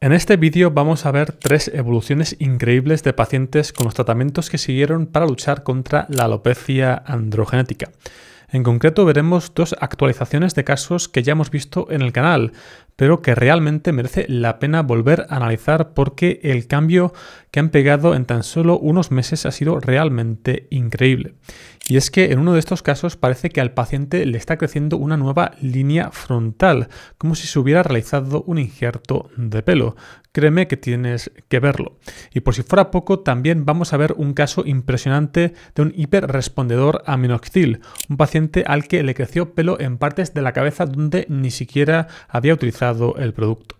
En este vídeo vamos a ver tres evoluciones increíbles de pacientes con los tratamientos que siguieron para luchar contra la alopecia androgenética. En concreto veremos dos actualizaciones de casos que ya hemos visto en el canal, pero que realmente merece la pena volver a analizar porque el cambio que han pegado en tan solo unos meses ha sido realmente increíble. Y es que en uno de estos casos parece que al paciente le está creciendo una nueva línea frontal, como si se hubiera realizado un injerto de pelo. Créeme que tienes que verlo. Y por si fuera poco, también vamos a ver un caso impresionante de un hiperrespondedor a un paciente al que le creció pelo en partes de la cabeza donde ni siquiera había utilizado el producto.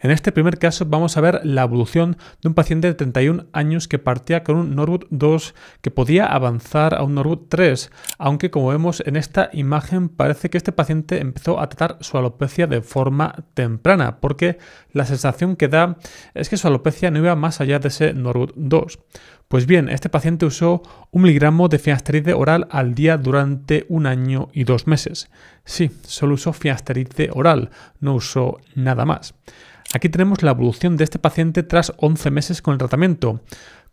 En este primer caso vamos a ver la evolución de un paciente de 31 años que partía con un Norwood 2 que podía avanzar a un Norwood 3, aunque como vemos en esta imagen parece que este paciente empezó a tratar su alopecia de forma temprana, porque la sensación que da es que su alopecia no iba más allá de ese Norwood 2. Pues bien, este paciente usó un miligramo de finasteride oral al día durante un año y dos meses. Sí, solo usó finasteride oral, no usó nada más. Aquí tenemos la evolución de este paciente tras 11 meses con el tratamiento.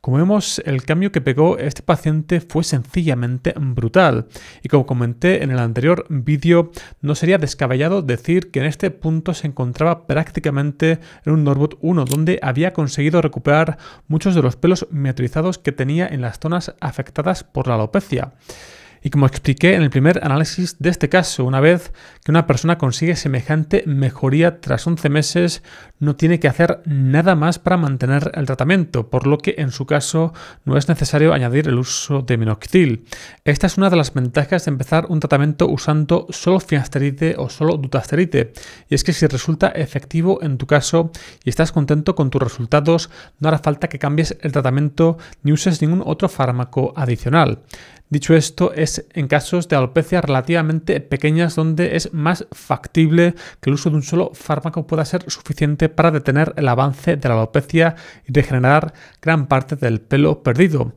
Como vemos, el cambio que pegó este paciente fue sencillamente brutal. Y como comenté en el anterior vídeo, no sería descabellado decir que en este punto se encontraba prácticamente en un Norbot 1, donde había conseguido recuperar muchos de los pelos metrizados que tenía en las zonas afectadas por la alopecia. Y como expliqué en el primer análisis de este caso, una vez que una persona consigue semejante mejoría tras 11 meses, no tiene que hacer nada más para mantener el tratamiento, por lo que en su caso no es necesario añadir el uso de minoxidil. Esta es una de las ventajas de empezar un tratamiento usando solo finasteride o solo dutasteride, y es que si resulta efectivo en tu caso y estás contento con tus resultados, no hará falta que cambies el tratamiento ni uses ningún otro fármaco adicional. Dicho esto, es en casos de alopecia relativamente pequeñas donde es más factible que el uso de un solo fármaco pueda ser suficiente para detener el avance de la alopecia y regenerar gran parte del pelo perdido.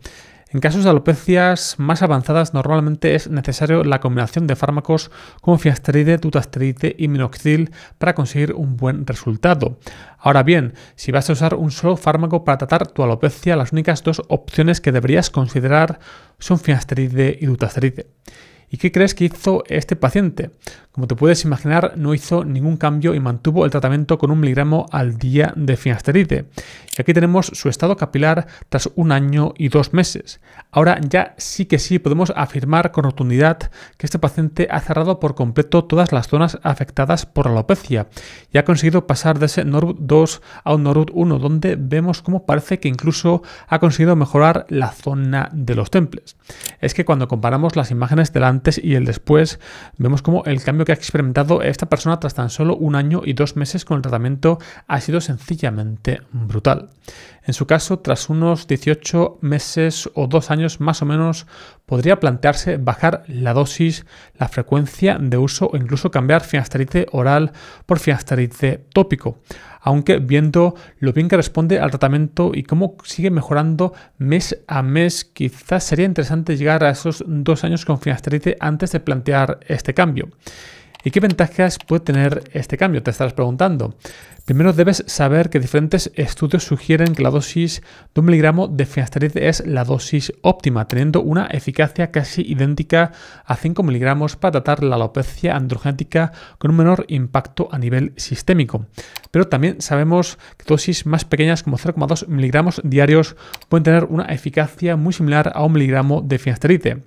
En casos de alopecias más avanzadas normalmente es necesario la combinación de fármacos como fiasteride, dutasteride y minoxidil para conseguir un buen resultado. Ahora bien, si vas a usar un solo fármaco para tratar tu alopecia, las únicas dos opciones que deberías considerar son fiasteride y dutasteride. ¿Y qué crees que hizo este paciente? Como te puedes imaginar, no hizo ningún cambio y mantuvo el tratamiento con un miligramo al día de finasteride aquí tenemos su estado capilar tras un año y dos meses. Ahora ya sí que sí podemos afirmar con rotundidad que este paciente ha cerrado por completo todas las zonas afectadas por la alopecia y ha conseguido pasar de ese Norwood 2 a un Norwood 1, donde vemos cómo parece que incluso ha conseguido mejorar la zona de los temples. Es que cuando comparamos las imágenes del antes y el después, vemos cómo el cambio que ha experimentado esta persona tras tan solo un año y dos meses con el tratamiento ha sido sencillamente brutal. En su caso, tras unos 18 meses o dos años más o menos, podría plantearse bajar la dosis, la frecuencia de uso o incluso cambiar finasterite oral por finasterite tópico, aunque viendo lo bien que responde al tratamiento y cómo sigue mejorando mes a mes, quizás sería interesante llegar a esos dos años con finasterite antes de plantear este cambio. ¿Y qué ventajas puede tener este cambio? Te estarás preguntando. Primero debes saber que diferentes estudios sugieren que la dosis de un miligramo de finasteride es la dosis óptima, teniendo una eficacia casi idéntica a 5 miligramos para tratar la alopecia androgénica con un menor impacto a nivel sistémico. Pero también sabemos que dosis más pequeñas como 0,2 miligramos diarios pueden tener una eficacia muy similar a un miligramo de finasteride.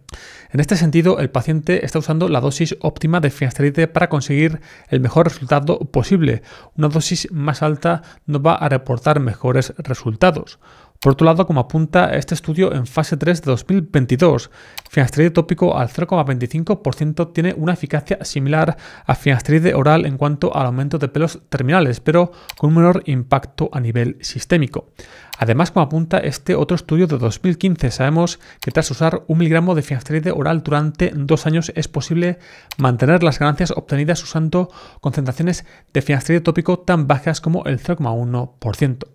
En este sentido, el paciente está usando la dosis óptima de finasteride para conseguir el mejor resultado posible, una dosis más alta nos va a reportar mejores resultados. Por otro lado, como apunta este estudio en fase 3 de 2022, finasteride tópico al 0,25% tiene una eficacia similar a finasteride oral en cuanto al aumento de pelos terminales, pero con un menor impacto a nivel sistémico. Además, como apunta este otro estudio de 2015, sabemos que tras usar un miligramo de finasteride oral durante dos años es posible mantener las ganancias obtenidas usando concentraciones de finasteride tópico tan bajas como el 0,1%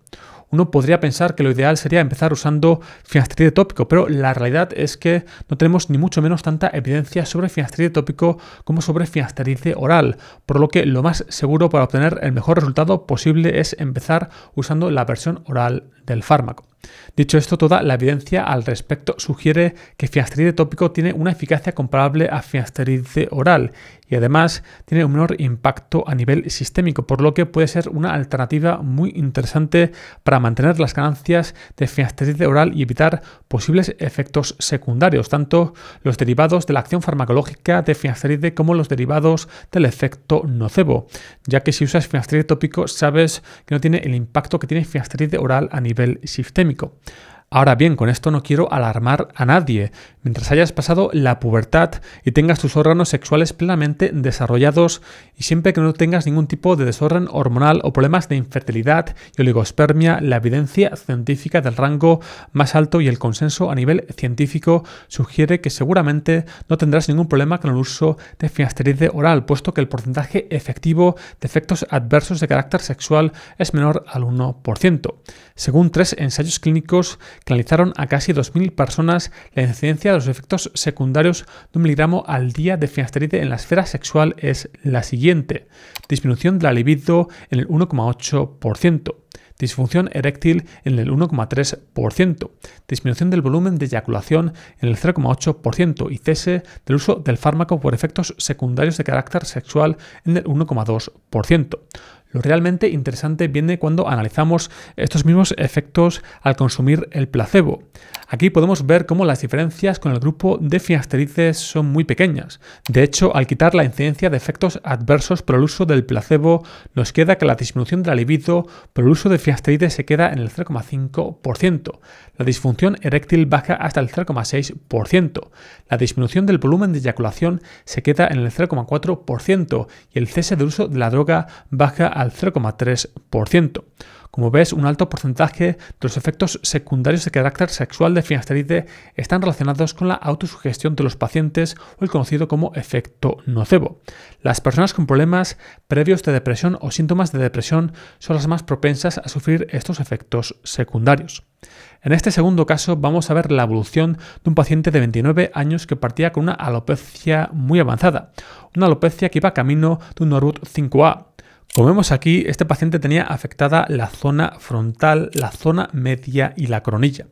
uno podría pensar que lo ideal sería empezar usando finasteride tópico, pero la realidad es que no tenemos ni mucho menos tanta evidencia sobre finasteride tópico como sobre finasteride oral, por lo que lo más seguro para obtener el mejor resultado posible es empezar usando la versión oral del fármaco. Dicho esto, toda la evidencia al respecto sugiere que finasteride tópico tiene una eficacia comparable a finasteride oral y además tiene un menor impacto a nivel sistémico, por lo que puede ser una alternativa muy interesante para mantener las ganancias de finasteride oral y evitar posibles efectos secundarios, tanto los derivados de la acción farmacológica de finasteride como los derivados del efecto nocebo, ya que si usas finasteride tópico sabes que no tiene el impacto que tiene finasteride oral a nivel sistémico académico. Ahora bien, con esto no quiero alarmar a nadie. Mientras hayas pasado la pubertad y tengas tus órganos sexuales plenamente desarrollados y siempre que no tengas ningún tipo de desorden hormonal o problemas de infertilidad y oligospermia, la evidencia científica del rango más alto y el consenso a nivel científico sugiere que seguramente no tendrás ningún problema con el uso de finasteride oral, puesto que el porcentaje efectivo de efectos adversos de carácter sexual es menor al 1%. Según tres ensayos clínicos analizaron a casi 2.000 personas la incidencia de los efectos secundarios de un miligramo al día de finasteride en la esfera sexual es la siguiente. Disminución de la libido en el 1,8% disfunción eréctil en el 1,3%, disminución del volumen de eyaculación en el 0,8% y cese del uso del fármaco por efectos secundarios de carácter sexual en el 1,2%. Lo realmente interesante viene cuando analizamos estos mismos efectos al consumir el placebo. Aquí podemos ver cómo las diferencias con el grupo de fiasterices son muy pequeñas. De hecho, al quitar la incidencia de efectos adversos por el uso del placebo, nos queda que la disminución de la libido por el uso de fiasterides se queda en el 0,5%. La disfunción eréctil baja hasta el 0,6%. La disminución del volumen de eyaculación se queda en el 0,4% y el cese del uso de la droga baja al 0,3%. Como ves, un alto porcentaje de los efectos secundarios de carácter sexual de finasteride están relacionados con la autosugestión de los pacientes o el conocido como efecto nocebo. Las personas con problemas previos de depresión o síntomas de depresión son las más propensas a sufrir estos efectos secundarios. En este segundo caso vamos a ver la evolución de un paciente de 29 años que partía con una alopecia muy avanzada, una alopecia que iba camino de un Norwood 5A, como vemos aquí, este paciente tenía afectada la zona frontal, la zona media y la coronilla.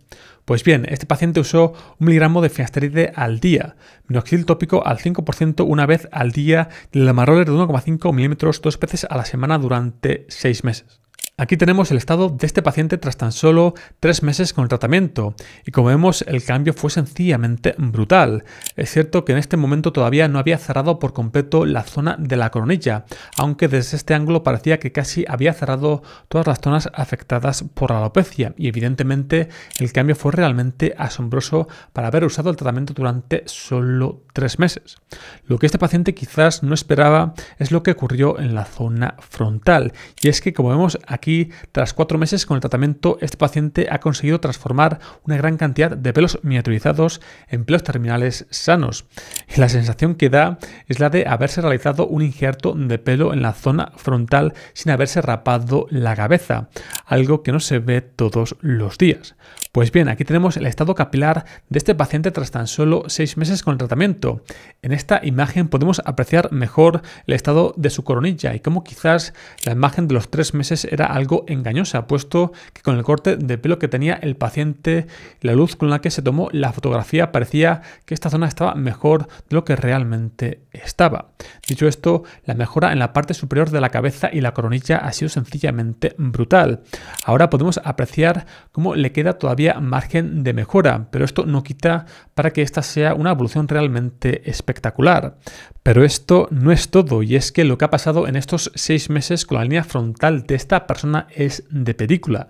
Pues bien, este paciente usó un miligramo de finasteride al día, minoxidil tópico al 5% una vez al día, la de 1,5 milímetros dos veces a la semana durante 6 meses. Aquí tenemos el estado de este paciente tras tan solo tres meses con el tratamiento y como vemos el cambio fue sencillamente brutal. Es cierto que en este momento todavía no había cerrado por completo la zona de la coronilla, aunque desde este ángulo parecía que casi había cerrado todas las zonas afectadas por la alopecia y evidentemente el cambio fue realmente asombroso para haber usado el tratamiento durante solo tres meses. Lo que este paciente quizás no esperaba es lo que ocurrió en la zona frontal y es que como vemos aquí Aquí, tras cuatro meses con el tratamiento, este paciente ha conseguido transformar una gran cantidad de pelos miniaturizados en pelos terminales sanos. Y la sensación que da es la de haberse realizado un injerto de pelo en la zona frontal sin haberse rapado la cabeza, algo que no se ve todos los días. Pues bien, aquí tenemos el estado capilar de este paciente tras tan solo 6 meses con el tratamiento. En esta imagen podemos apreciar mejor el estado de su coronilla y cómo quizás la imagen de los 3 meses era algo engañosa, puesto que con el corte de pelo que tenía el paciente, la luz con la que se tomó la fotografía parecía que esta zona estaba mejor de lo que realmente estaba. Dicho esto, la mejora en la parte superior de la cabeza y la coronilla ha sido sencillamente brutal. Ahora podemos apreciar cómo le queda todavía margen de mejora, pero esto no quita para que esta sea una evolución realmente espectacular. Pero esto no es todo, y es que lo que ha pasado en estos seis meses con la línea frontal de esta persona es de película.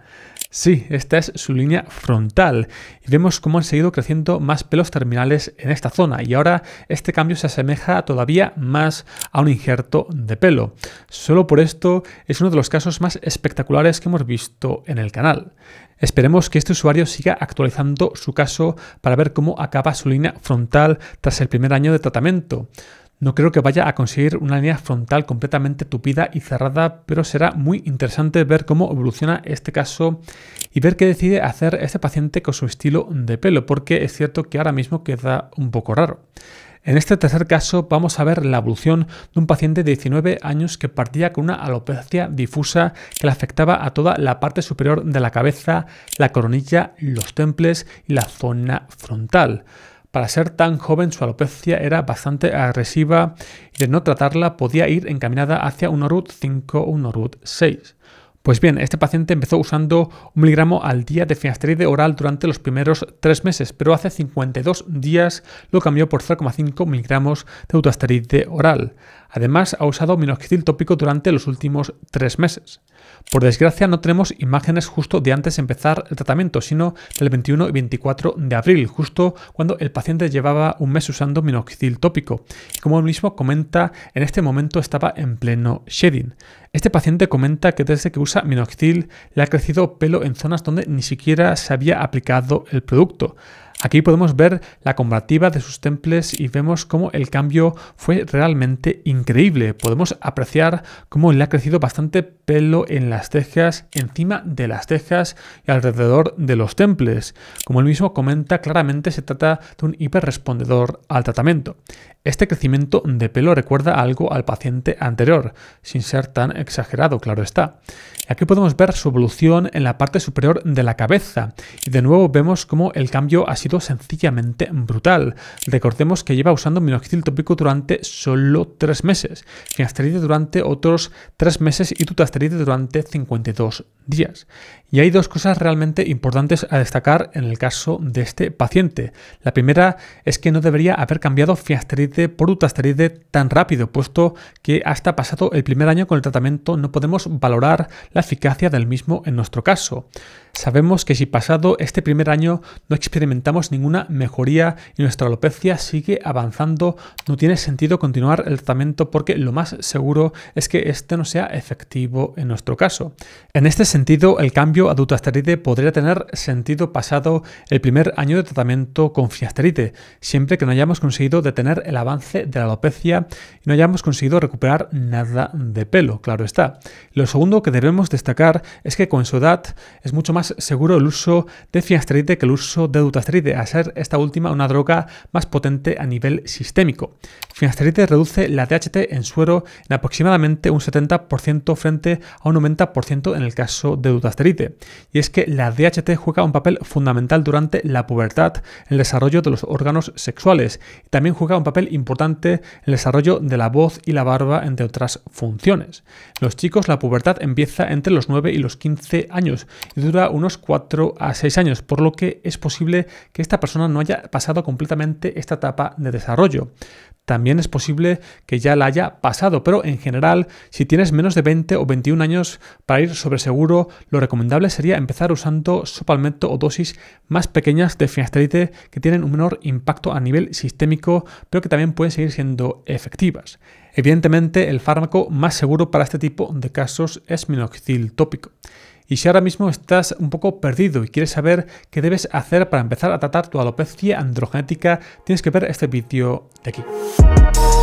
Sí, esta es su línea frontal y vemos cómo han seguido creciendo más pelos terminales en esta zona y ahora este cambio se asemeja todavía más a un injerto de pelo. Solo por esto es uno de los casos más espectaculares que hemos visto en el canal. Esperemos que este usuario siga actualizando su caso para ver cómo acaba su línea frontal tras el primer año de tratamiento. No creo que vaya a conseguir una línea frontal completamente tupida y cerrada, pero será muy interesante ver cómo evoluciona este caso y ver qué decide hacer este paciente con su estilo de pelo, porque es cierto que ahora mismo queda un poco raro. En este tercer caso vamos a ver la evolución de un paciente de 19 años que partía con una alopecia difusa que le afectaba a toda la parte superior de la cabeza, la coronilla, los temples y la zona frontal. Para ser tan joven su alopecia era bastante agresiva y de no tratarla podía ir encaminada hacia un Orut 5 o un Orut 6. Pues bien, este paciente empezó usando un miligramo al día de finasteride oral durante los primeros tres meses, pero hace 52 días lo cambió por 0,5 miligramos de autoasteride oral. Además, ha usado minoxidil tópico durante los últimos tres meses. Por desgracia, no tenemos imágenes justo de antes de empezar el tratamiento, sino del 21 y 24 de abril, justo cuando el paciente llevaba un mes usando minoxidil tópico. como él mismo comenta, en este momento estaba en pleno shedding. Este paciente comenta que desde que usa minoxidil le ha crecido pelo en zonas donde ni siquiera se había aplicado el producto. Aquí podemos ver la comparativa de sus temples y vemos cómo el cambio fue realmente increíble. Podemos apreciar cómo le ha crecido bastante pelo en las cejas, encima de las cejas y alrededor de los temples. Como él mismo comenta, claramente se trata de un hiperrespondedor al tratamiento. Este crecimiento de pelo recuerda algo al paciente anterior, sin ser tan exagerado, claro está. Aquí podemos ver su evolución en la parte superior de la cabeza y de nuevo vemos cómo el cambio ha sido sencillamente brutal. Recordemos que lleva usando minoxidil tópico durante solo 3 meses, finasteride durante otros 3 meses y tutasteride durante 52 días. Y hay dos cosas realmente importantes a destacar en el caso de este paciente. La primera es que no debería haber cambiado finasteride por utasteride tan rápido, puesto que hasta pasado el primer año con el tratamiento no podemos valorar la eficacia del mismo en nuestro caso. Sabemos que si pasado este primer año no experimentamos ninguna mejoría y nuestra alopecia sigue avanzando, no tiene sentido continuar el tratamiento porque lo más seguro es que este no sea efectivo en nuestro caso. En este sentido, el cambio a dutasteride podría tener sentido pasado el primer año de tratamiento con finasteride, siempre que no hayamos conseguido detener el avance de la alopecia y no hayamos conseguido recuperar nada de pelo, claro está. Lo segundo que debemos destacar es que con su edad es mucho más seguro el uso de finasteride que el uso de dutasteride, a ser esta última una droga más potente a nivel sistémico. Finasteride reduce la DHT en suero en aproximadamente un 70% frente a un 90% en el caso de dutasteride. Y es que la DHT juega un papel fundamental durante la pubertad en el desarrollo de los órganos sexuales y también juega un papel importante en el desarrollo de la voz y la barba, entre otras funciones. los chicos, la pubertad empieza entre los 9 y los 15 años y dura unos 4 a 6 años, por lo que es posible que esta persona no haya pasado completamente esta etapa de desarrollo. También es posible que ya la haya pasado, pero en general, si tienes menos de 20 o 21 años para ir sobre seguro, lo recomendable sería empezar usando sopalmeto o dosis más pequeñas de finasteride que tienen un menor impacto a nivel sistémico, pero que también pueden seguir siendo efectivas. Evidentemente, el fármaco más seguro para este tipo de casos es minoxidil tópico. Y si ahora mismo estás un poco perdido y quieres saber qué debes hacer para empezar a tratar tu alopecia androgenética, tienes que ver este vídeo de aquí.